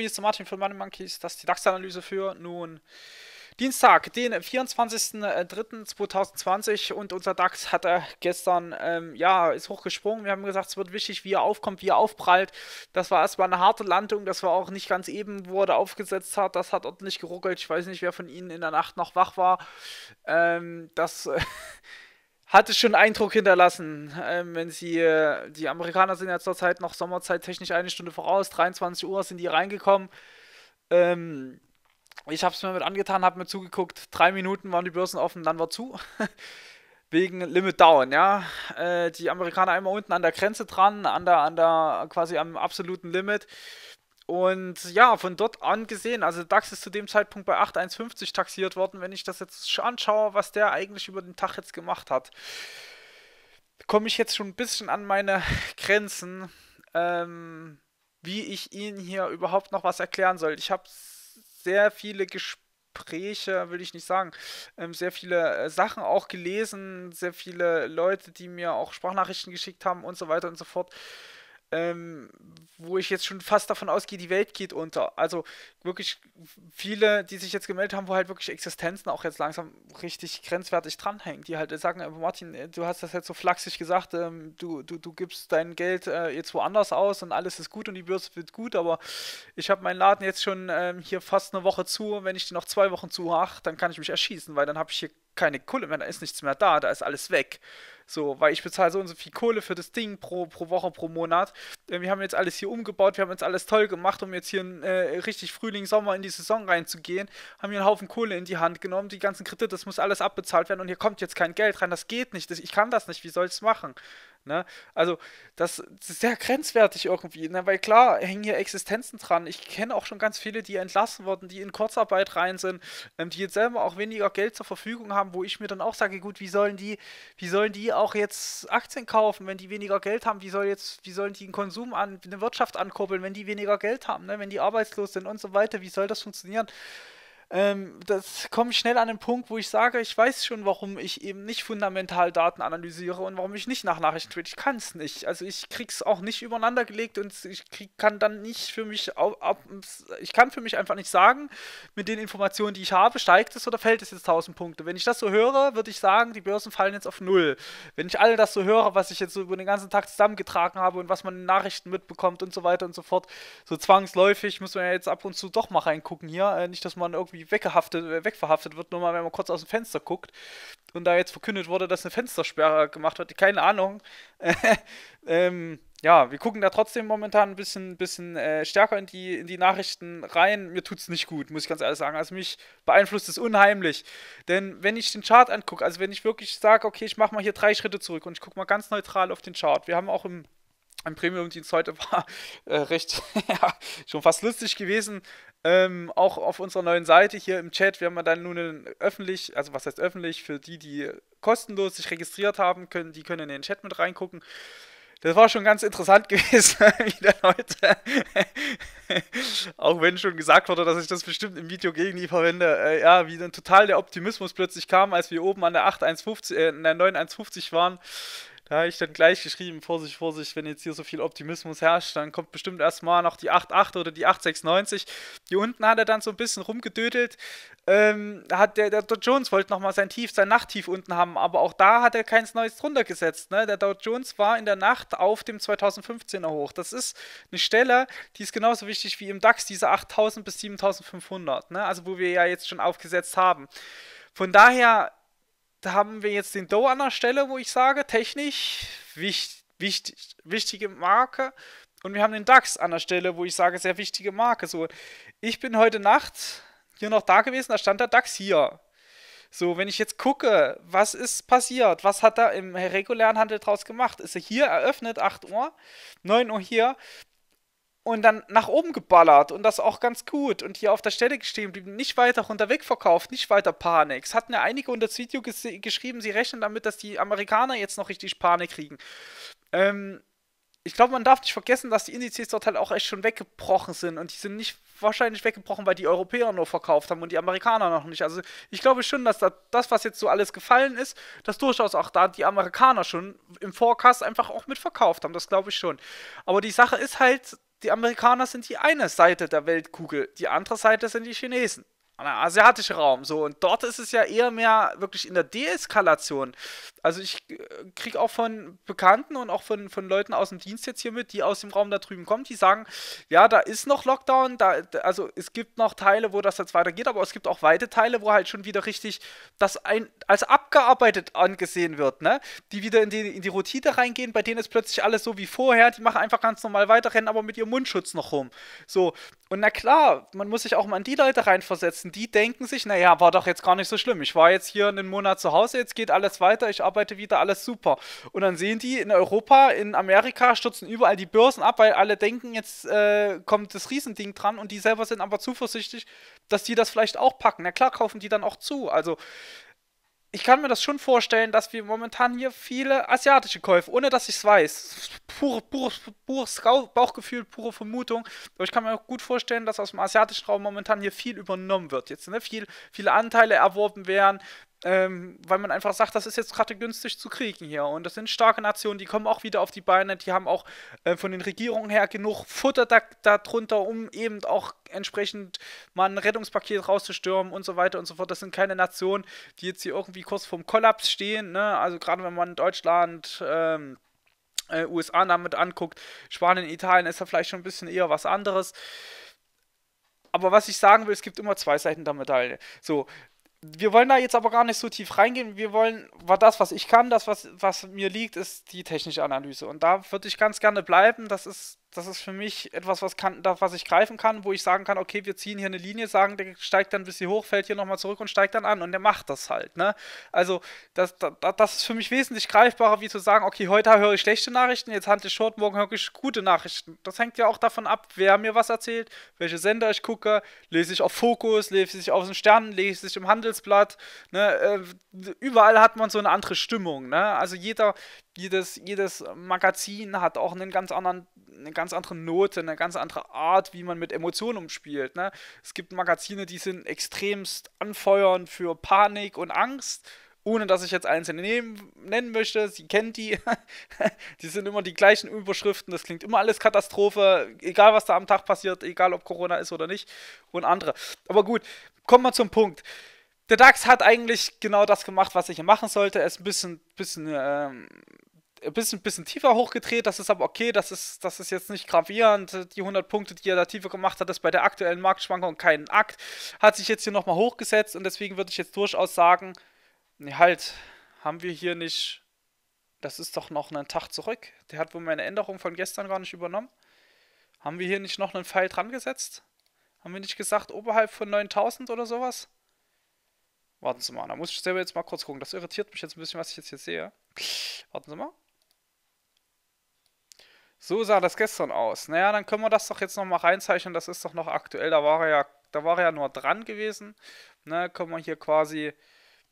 hier ist der Martin von Money Monkeys, das ist die DAX-Analyse für nun Dienstag, den 24.03.2020 und unser DAX hat er äh, gestern, ähm, ja, ist hochgesprungen. Wir haben gesagt, es wird wichtig, wie er aufkommt, wie er aufprallt. Das war erstmal eine harte Landung, das war auch nicht ganz eben, wo er da aufgesetzt hat. Das hat ordentlich geruckelt. Ich weiß nicht, wer von Ihnen in der Nacht noch wach war. Ähm, das... Äh, hatte schon Eindruck hinterlassen, ähm, wenn sie, äh, die Amerikaner sind ja zurzeit noch Sommerzeit technisch eine Stunde voraus, 23 Uhr sind die reingekommen. Ähm, ich habe es mir mit angetan, habe mir zugeguckt, drei Minuten waren die Börsen offen, dann war zu. Wegen Limit Down, ja. Äh, die Amerikaner einmal unten an der Grenze dran, an der, an der, quasi am absoluten Limit. Und ja, von dort an gesehen, also DAX ist zu dem Zeitpunkt bei 8,150 taxiert worden. Wenn ich das jetzt anschaue, was der eigentlich über den Tag jetzt gemacht hat, komme ich jetzt schon ein bisschen an meine Grenzen, ähm, wie ich Ihnen hier überhaupt noch was erklären soll. Ich habe sehr viele Gespräche, will ich nicht sagen, ähm, sehr viele äh, Sachen auch gelesen, sehr viele Leute, die mir auch Sprachnachrichten geschickt haben und so weiter und so fort ähm, wo ich jetzt schon fast davon ausgehe, die Welt geht unter. Also wirklich viele, die sich jetzt gemeldet haben, wo halt wirklich Existenzen auch jetzt langsam richtig grenzwertig dranhängen, die halt sagen, äh, Martin, äh, du hast das jetzt so flachsig gesagt, ähm, du, du, du gibst dein Geld äh, jetzt woanders aus und alles ist gut und die Börse wird gut, aber ich habe meinen Laden jetzt schon ähm, hier fast eine Woche zu und wenn ich die noch zwei Wochen zu mache, dann kann ich mich erschießen, weil dann habe ich hier keine Kohle mehr, da ist nichts mehr da, da ist alles weg. So, weil ich bezahle so und so viel Kohle für das Ding pro, pro Woche, pro Monat. Wir haben jetzt alles hier umgebaut, wir haben jetzt alles toll gemacht, um jetzt hier äh, richtig Frühling, Sommer in die Saison reinzugehen. Haben hier einen Haufen Kohle in die Hand genommen, die ganzen Kredite, das muss alles abbezahlt werden und hier kommt jetzt kein Geld rein, das geht nicht, das, ich kann das nicht, wie soll ich es machen? Ne? Also, das, ist sehr grenzwertig irgendwie, ne? weil klar hängen hier Existenzen dran. Ich kenne auch schon ganz viele, die entlassen wurden, die in Kurzarbeit rein sind, ähm, die jetzt selber auch weniger Geld zur Verfügung haben, wo ich mir dann auch sage, gut, wie sollen die, wie sollen die auch jetzt Aktien kaufen, wenn die weniger Geld haben? Wie soll jetzt, wie sollen die den Konsum an, eine Wirtschaft ankurbeln, wenn die weniger Geld haben, ne? wenn die arbeitslos sind und so weiter? Wie soll das funktionieren? ähm, das kommt schnell an den Punkt, wo ich sage, ich weiß schon, warum ich eben nicht fundamental Daten analysiere und warum ich nicht nach Nachrichten trade. Ich kann es nicht. Also ich krieg's auch nicht übereinander gelegt und ich krieg, kann dann nicht für mich auf, ab, ich kann für mich einfach nicht sagen, mit den Informationen, die ich habe, steigt es oder fällt es jetzt 1000 Punkte. Wenn ich das so höre, würde ich sagen, die Börsen fallen jetzt auf null. Wenn ich all das so höre, was ich jetzt so über den ganzen Tag zusammengetragen habe und was man in Nachrichten mitbekommt und so weiter und so fort, so zwangsläufig muss man ja jetzt ab und zu doch mal reingucken hier, äh, nicht, dass man irgendwie irgendwie weggehaftet, äh, wegverhaftet wird, nur mal, wenn man kurz aus dem Fenster guckt. Und da jetzt verkündet wurde, dass eine Fenstersperre gemacht wird, keine Ahnung. ähm, ja, wir gucken da trotzdem momentan ein bisschen, bisschen äh, stärker in die, in die Nachrichten rein. Mir tut es nicht gut, muss ich ganz ehrlich sagen. Also mich beeinflusst es unheimlich. Denn wenn ich den Chart angucke, also wenn ich wirklich sage, okay, ich mache mal hier drei Schritte zurück und ich gucke mal ganz neutral auf den Chart. Wir haben auch im ein Premium-Dienst heute war äh, recht, ja, schon fast lustig gewesen. Ähm, auch auf unserer neuen Seite hier im Chat, wir haben dann nun öffentlich, also was heißt öffentlich, für die, die kostenlos sich registriert haben, können, die können in den Chat mit reingucken. Das war schon ganz interessant gewesen, wie der Leute. auch wenn schon gesagt wurde, dass ich das bestimmt im Video gegen die verwende. Äh, ja, wie dann total der Optimismus plötzlich kam, als wir oben an der 8, äh, in der 9, 1, 50 waren. Da habe ich dann gleich geschrieben, Vorsicht, Vorsicht, wenn jetzt hier so viel Optimismus herrscht, dann kommt bestimmt erstmal noch die 8.8 oder die 8.96. Hier unten hat er dann so ein bisschen rumgedödelt. Ähm, hat der, der Dow Jones wollte nochmal sein Tief, sein Nachttief unten haben, aber auch da hat er keins Neues drunter gesetzt. Ne? Der Dow Jones war in der Nacht auf dem 2015er hoch. Das ist eine Stelle, die ist genauso wichtig wie im DAX, diese 8.000 bis 7.500, ne? also wo wir ja jetzt schon aufgesetzt haben. Von daher da haben wir jetzt den Doe an der Stelle, wo ich sage, technisch wichtig, wichtig, wichtige Marke. Und wir haben den DAX an der Stelle, wo ich sage, sehr wichtige Marke. So, ich bin heute Nacht hier noch da gewesen, da stand der DAX hier. So, wenn ich jetzt gucke, was ist passiert? Was hat er im regulären Handel draus gemacht? Ist er hier eröffnet, 8 Uhr, 9 Uhr hier? und dann nach oben geballert und das auch ganz gut und hier auf der Stelle gestehen blieben, nicht weiter runter verkauft, nicht weiter Panik. Es hatten ja einige unter das Video geschrieben, sie rechnen damit, dass die Amerikaner jetzt noch richtig Panik kriegen. Ähm, ich glaube, man darf nicht vergessen, dass die Indizes dort halt auch echt schon weggebrochen sind und die sind nicht wahrscheinlich weggebrochen, weil die Europäer nur verkauft haben und die Amerikaner noch nicht. Also ich glaube schon, dass da das, was jetzt so alles gefallen ist, dass durchaus auch da die Amerikaner schon im Forecast einfach auch mit verkauft haben. Das glaube ich schon. Aber die Sache ist halt, die Amerikaner sind die eine Seite der Weltkugel, die andere Seite sind die Chinesen der asiatische Raum. So, und dort ist es ja eher mehr wirklich in der Deeskalation. Also ich äh, kriege auch von Bekannten und auch von, von Leuten aus dem Dienst jetzt hier mit, die aus dem Raum da drüben kommen, die sagen, ja, da ist noch Lockdown, da, also es gibt noch Teile, wo das jetzt weitergeht, aber es gibt auch weite Teile, wo halt schon wieder richtig das ein, als abgearbeitet angesehen wird, ne? Die wieder in die, in die Routine reingehen, bei denen ist plötzlich alles so wie vorher, die machen einfach ganz normal weiter, rennen aber mit ihrem Mundschutz noch rum. So, und na klar, man muss sich auch mal an die Leute reinversetzen, Journalisten, die denken sich, naja, war doch jetzt gar nicht so schlimm. Ich war jetzt hier einen Monat zu Hause, jetzt geht alles weiter, ich arbeite wieder, alles super. Und dann sehen die in Europa, in Amerika stürzen überall die Börsen ab, weil alle denken, jetzt äh, kommt das Riesending dran und die selber sind aber zuversichtlich, dass die das vielleicht auch packen. Na klar, kaufen die dann auch zu. Also ich kann mir das schon vorstellen, dass wir momentan hier viele asiatische Käufe, ohne dass ich es weiß, pure, pure, pures Bauchgefühl, pure Vermutung, aber ich kann mir auch gut vorstellen, dass aus dem asiatischen Raum momentan hier viel übernommen wird. Jetzt ne, viel, viele Anteile erworben werden, ähm, weil man einfach sagt, das ist jetzt gerade günstig zu kriegen hier. Und das sind starke Nationen, die kommen auch wieder auf die Beine, die haben auch äh, von den Regierungen her genug Futter darunter, da um eben auch entsprechend mal ein Rettungspaket rauszustürmen und so weiter und so fort. Das sind keine Nationen, die jetzt hier irgendwie kurz vorm Kollaps stehen. Ne? Also gerade wenn man Deutschland... Ähm, äh, USA damit anguckt, Spanien, Italien ist da vielleicht schon ein bisschen eher was anderes. Aber was ich sagen will, es gibt immer zwei Seiten der Medaille. So, wir wollen da jetzt aber gar nicht so tief reingehen. Wir wollen, war das, was ich kann, das, was, was mir liegt, ist die technische Analyse. Und da würde ich ganz gerne bleiben. Das ist das ist für mich etwas, was, kann, was ich greifen kann, wo ich sagen kann, okay, wir ziehen hier eine Linie, sagen, der steigt dann bis sie hoch, fällt hier nochmal zurück und steigt dann an und der macht das halt. Ne? Also das, das, das, ist für mich wesentlich greifbarer, wie zu sagen, okay, heute höre ich schlechte Nachrichten, jetzt handle ich short, morgen höre ich gute Nachrichten. Das hängt ja auch davon ab, wer mir was erzählt, welche Sender ich gucke, lese ich auf Fokus, lese ich auf den Stern, lese ich im Handelsblatt. Ne? Äh, überall hat man so eine andere Stimmung. Ne? Also jeder, jedes, jedes Magazin hat auch einen ganz anderen, eine ganz andere Note, eine ganz andere Art, wie man mit Emotionen umspielt. Ne? Es gibt Magazine, die sind extremst anfeuernd für Panik und Angst, ohne dass ich jetzt einzelne nehmen, nennen möchte. Sie kennt die. die sind immer die gleichen Überschriften. Das klingt immer alles Katastrophe, egal was da am Tag passiert, egal ob Corona ist oder nicht und andere. Aber gut, kommen wir zum Punkt der DAX hat eigentlich genau das gemacht, was ich hier machen sollte. Er ist ein bisschen, bisschen, ähm, ein bisschen, bisschen tiefer hochgedreht. Das ist aber okay. Das ist, das ist jetzt nicht gravierend. Die 100 Punkte, die er da tiefer gemacht hat, ist bei der aktuellen Marktschwankung kein Akt. Hat sich jetzt hier nochmal hochgesetzt und deswegen würde ich jetzt durchaus sagen, nee, halt, haben wir hier nicht. Das ist doch noch einen Tag zurück. Der hat wohl meine Änderung von gestern gar nicht übernommen. Haben wir hier nicht noch einen Pfeil dran gesetzt? Haben wir nicht gesagt, oberhalb von 9000 oder sowas? Warten Sie mal, da muss ich selber jetzt mal kurz gucken. Das irritiert mich jetzt ein bisschen, was ich jetzt hier sehe. Warten Sie mal. So sah das gestern aus. Naja, dann können wir das doch jetzt nochmal reinzeichnen. Das ist doch noch aktuell. Da war er ja, da war er ja nur dran gewesen. Ne, können wir hier quasi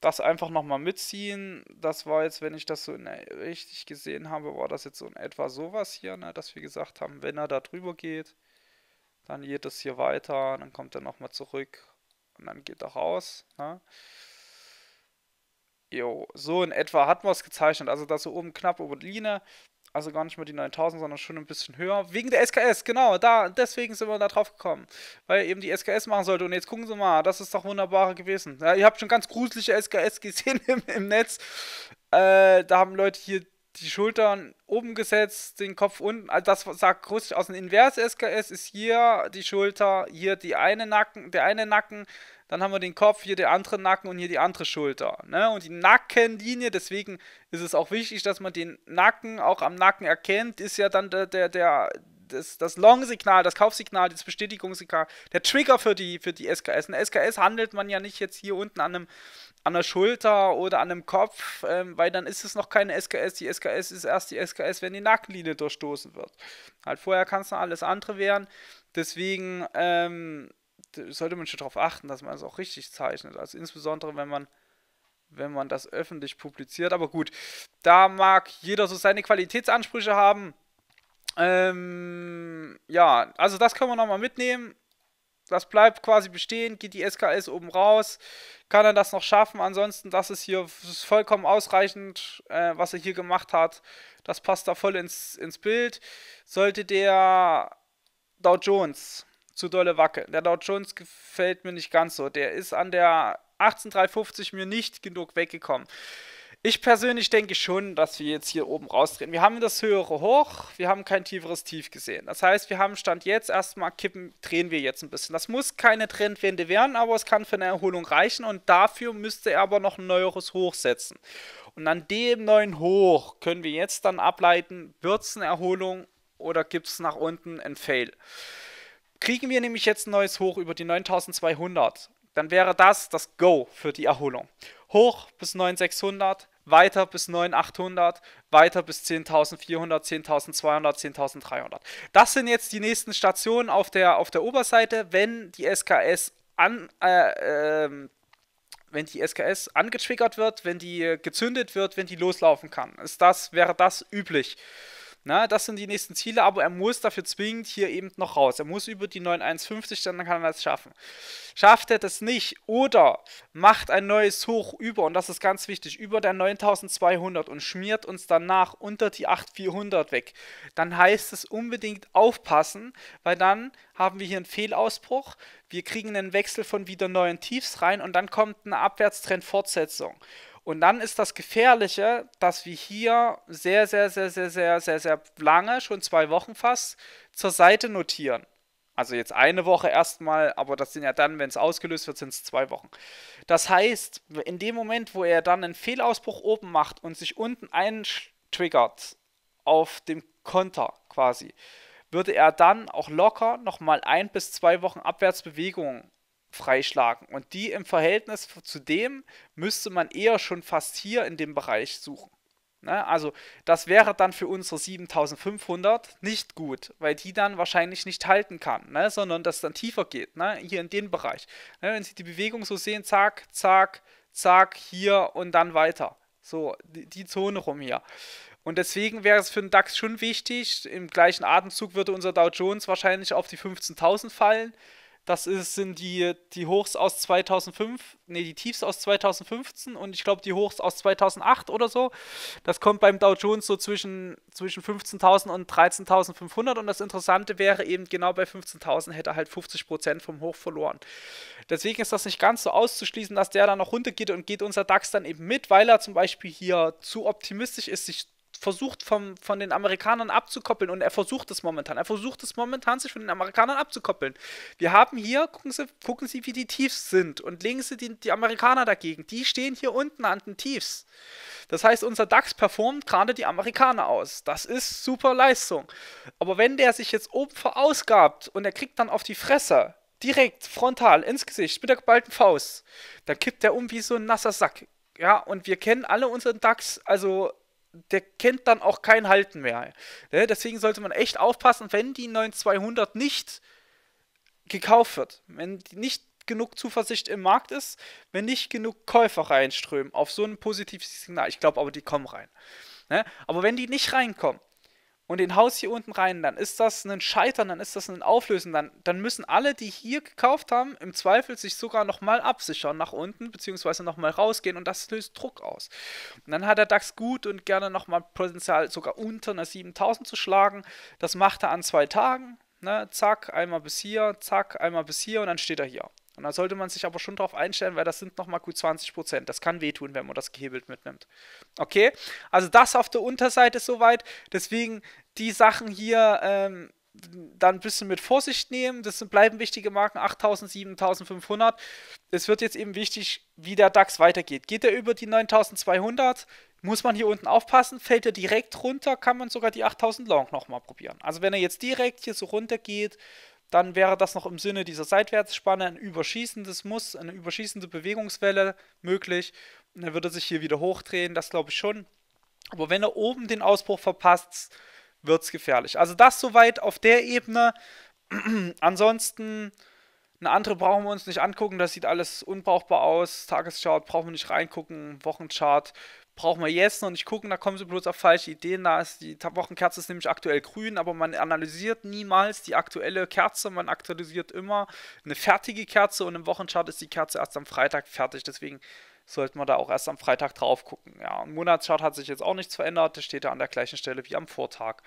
das einfach nochmal mitziehen. Das war jetzt, wenn ich das so ne, richtig gesehen habe, war das jetzt so in etwa sowas hier, ne, dass wir gesagt haben, wenn er da drüber geht, dann geht es hier weiter, dann kommt er nochmal zurück und dann geht er raus. Ne? Jo, so in etwa hat man es gezeichnet. Also da so oben knapp über die Linie. Also gar nicht mehr die 9000, sondern schon ein bisschen höher. Wegen der SKS, genau, da, deswegen sind wir da drauf gekommen. Weil eben die SKS machen sollte. Und jetzt gucken Sie mal, das ist doch wunderbar gewesen. Ja, ihr habt schon ganz gruselige SKS gesehen im, im Netz. Äh, da haben Leute hier die Schultern oben gesetzt, den Kopf unten. Also das sagt russisch aus Ein inverse SKS ist hier die Schulter, hier die eine Nacken, der eine Nacken, dann haben wir den Kopf, hier der andere Nacken und hier die andere Schulter. Ne? Und die Nackenlinie, deswegen ist es auch wichtig, dass man den Nacken auch am Nacken erkennt, ist ja dann der, der, der das, das Long-Signal, das Kaufsignal, das Bestätigungssignal, der Trigger für die, für die SKS. Eine SKS handelt man ja nicht jetzt hier unten an einem, an der Schulter oder an dem Kopf, ähm, weil dann ist es noch keine SKS. Die SKS ist erst die SKS, wenn die Nackenlinie durchstoßen wird. Halt vorher kann es noch alles andere werden. Deswegen ähm, sollte man schon darauf achten, dass man es auch richtig zeichnet. Also insbesondere, wenn man wenn man das öffentlich publiziert. Aber gut, da mag jeder so seine Qualitätsansprüche haben. Ähm, ja, also das können wir nochmal mitnehmen. Das bleibt quasi bestehen, geht die SKS oben raus, kann er das noch schaffen. Ansonsten, das ist hier vollkommen ausreichend, äh, was er hier gemacht hat. Das passt da voll ins, ins Bild. Sollte der Dow Jones zu dolle wackeln. Der Dow Jones gefällt mir nicht ganz so. Der ist an der 18.350 mir nicht genug weggekommen. Ich persönlich denke schon, dass wir jetzt hier oben rausdrehen. Wir haben das höhere Hoch, wir haben kein tieferes Tief gesehen. Das heißt, wir haben Stand jetzt erstmal kippen, drehen wir jetzt ein bisschen. Das muss keine Trendwende werden, aber es kann für eine Erholung reichen und dafür müsste er aber noch ein neueres Hoch setzen. Und an dem neuen Hoch können wir jetzt dann ableiten, wird es eine Erholung oder gibt es nach unten ein Fail. Kriegen wir nämlich jetzt ein neues Hoch über die 9200, dann wäre das das Go für die Erholung. Hoch bis 9600, weiter bis 9800, weiter bis 10.400, 10.200, 10.300. Das sind jetzt die nächsten Stationen auf der, auf der Oberseite, wenn die SKS an, äh, äh, wenn die SKS angetriggert wird, wenn die gezündet wird, wenn die loslaufen kann. Ist das, wäre das üblich. Na, ne, das sind die nächsten Ziele, aber er muss dafür zwingend hier eben noch raus. Er muss über die 9,150, dann kann er das schaffen. Schafft er das nicht oder macht ein neues Hoch über, und das ist ganz wichtig, über der 9200 und schmiert uns danach unter die 8400 weg, dann heißt es unbedingt aufpassen, weil dann haben wir hier einen Fehlausbruch, wir kriegen einen Wechsel von wieder neuen Tiefs rein und dann kommt eine Abwärtstrendfortsetzung. Und dann ist das Gefährliche, dass wir hier sehr, sehr, sehr, sehr, sehr, sehr, sehr lange, schon zwei Wochen fast, zur Seite notieren. Also jetzt eine Woche erstmal, aber das sind ja dann, wenn es ausgelöst wird, sind es zwei Wochen. Das heißt, in dem Moment, wo er dann einen Fehlausbruch oben macht und sich unten eintriggert auf dem Konter quasi, würde er dann auch locker nochmal ein bis zwei Wochen Abwärtsbewegungen freischlagen. Und die im Verhältnis zu dem müsste man eher schon fast hier in dem Bereich suchen. Ne? Also das wäre dann für unsere 7500 nicht gut, weil die dann wahrscheinlich nicht halten kann, ne? sondern das dann tiefer geht, ne? hier in den Bereich. Ne? Wenn Sie die Bewegung so sehen, zack, zack, zack, hier und dann weiter. So, die Zone rum hier. Und deswegen wäre es für den DAX schon wichtig, im gleichen Atemzug würde unser Dow Jones wahrscheinlich auf die 15.000 fallen. Das ist, sind die, die Hochs aus 2005, nee, die Tiefs aus 2015 und ich glaube die Hochs aus 2008 oder so. Das kommt beim Dow Jones so zwischen, zwischen 15.000 und 13.500 und das Interessante wäre eben genau bei 15.000 hätte er halt 50% vom Hoch verloren. Deswegen ist das nicht ganz so auszuschließen, dass der dann noch runtergeht und geht unser DAX dann eben mit, weil er zum Beispiel hier zu optimistisch ist, sich versucht vom, von den Amerikanern abzukoppeln und er versucht es momentan. Er versucht es momentan, sich von den Amerikanern abzukoppeln. Wir haben hier, gucken Sie, gucken Sie wie die Tiefs sind und legen Sie die, die Amerikaner dagegen. Die stehen hier unten an den Tiefs. Das heißt, unser DAX performt gerade die Amerikaner aus. Das ist super Leistung. Aber wenn der sich jetzt oben verausgabt und er kriegt dann auf die Fresse, direkt frontal ins Gesicht mit der geballten Faust, dann kippt der um wie so ein nasser Sack. Ja, und wir kennen alle unseren DAX, also der kennt dann auch kein Halten mehr. Ne? Deswegen sollte man echt aufpassen, wenn die 9200 nicht gekauft wird, wenn nicht genug Zuversicht im Markt ist, wenn nicht genug Käufer reinströmen auf so ein positives Signal. Ich glaube aber, die kommen rein. Ne? Aber wenn die nicht reinkommen, und den Haus hier unten rein, dann ist das ein Scheitern, dann ist das ein Auflösen, dann, dann müssen alle, die hier gekauft haben, im Zweifel sich sogar nochmal absichern nach unten, beziehungsweise nochmal rausgehen und das löst Druck aus. Und dann hat der DAX gut und gerne nochmal Potenzial, sogar unter einer 7000 zu schlagen. Das macht er an zwei Tagen, ne? zack, einmal bis hier, zack, einmal bis hier und dann steht er hier. Und da sollte man sich aber schon drauf einstellen, weil das sind nochmal gut 20 Prozent. Das kann wehtun, wenn man das gehebelt mitnimmt. Okay? Also das auf der Unterseite soweit. Deswegen die Sachen hier ähm, dann ein bisschen mit Vorsicht nehmen. Das sind, bleiben wichtige Marken 8000, 7500. Es wird jetzt eben wichtig, wie der DAX weitergeht. Geht er über die 9200? muss man hier unten aufpassen. Fällt er direkt runter, kann man sogar die 8000 Long nochmal probieren. Also wenn er jetzt direkt hier so runter geht, dann wäre das noch im Sinne dieser Seitwärtsspanne ein überschießendes Muss, eine überschießende Bewegungswelle möglich. Und dann würde er sich hier wieder hochdrehen, das glaube ich schon. Aber wenn er oben den Ausbruch verpasst, wird es gefährlich. Also das soweit auf der Ebene. Ansonsten, eine andere brauchen wir uns nicht angucken, das sieht alles unbrauchbar aus. Tageschart brauchen wir nicht reingucken, Wochenchart brauchen wir jetzt noch nicht gucken, da kommen sie bloß auf falsche Ideen. Da ist die Wochenkerze ist nämlich aktuell grün, aber man analysiert niemals die aktuelle Kerze, man aktualisiert immer eine fertige Kerze und im Wochenchart ist die Kerze erst am Freitag fertig. Deswegen sollte man da auch erst am Freitag drauf gucken. Ja, im Monatschart hat sich jetzt auch nichts verändert, das steht da an der gleichen Stelle wie am Vortag.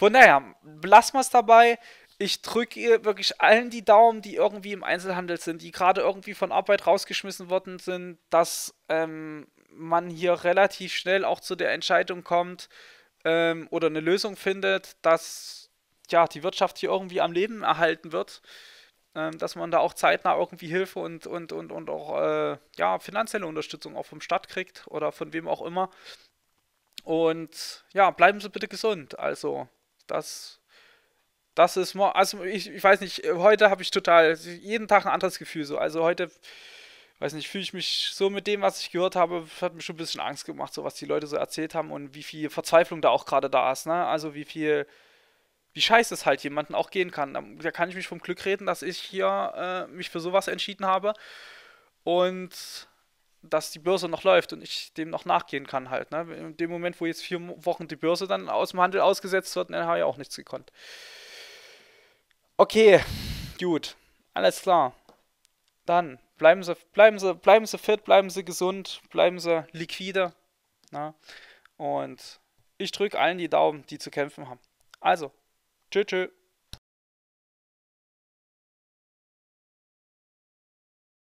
Von daher, lassen wir es dabei. Ich drücke wirklich allen die Daumen, die irgendwie im Einzelhandel sind, die gerade irgendwie von Arbeit rausgeschmissen worden sind, dass ähm, man hier relativ schnell auch zu der Entscheidung kommt ähm, oder eine Lösung findet, dass ja die Wirtschaft hier irgendwie am Leben erhalten wird, ähm, dass man da auch zeitnah irgendwie Hilfe und und und und auch äh, ja finanzielle Unterstützung auch vom Staat kriegt oder von wem auch immer. Und ja, bleiben Sie bitte gesund. Also das das ist, also ich, ich weiß nicht, heute habe ich total, jeden Tag ein anderes Gefühl so. Also heute weiß nicht, fühle ich mich so mit dem, was ich gehört habe, hat mir schon ein bisschen Angst gemacht, so was die Leute so erzählt haben und wie viel Verzweiflung da auch gerade da ist, ne? Also wie viel, wie scheiße es halt jemanden auch gehen kann. Da kann ich mich vom Glück reden, dass ich hier äh, mich für sowas entschieden habe und dass die Börse noch läuft und ich dem noch nachgehen kann halt, ne? In dem Moment, wo jetzt vier Wochen die Börse dann aus dem Handel ausgesetzt wird, dann habe ich auch nichts gekonnt. Okay, gut, alles klar. Dann bleiben sie, bleiben sie, bleiben sie fit, bleiben sie gesund, bleiben sie liquide. Na? Ne? Und ich drücke allen die Daumen, die zu kämpfen haben. Also, tschüss, tschüss.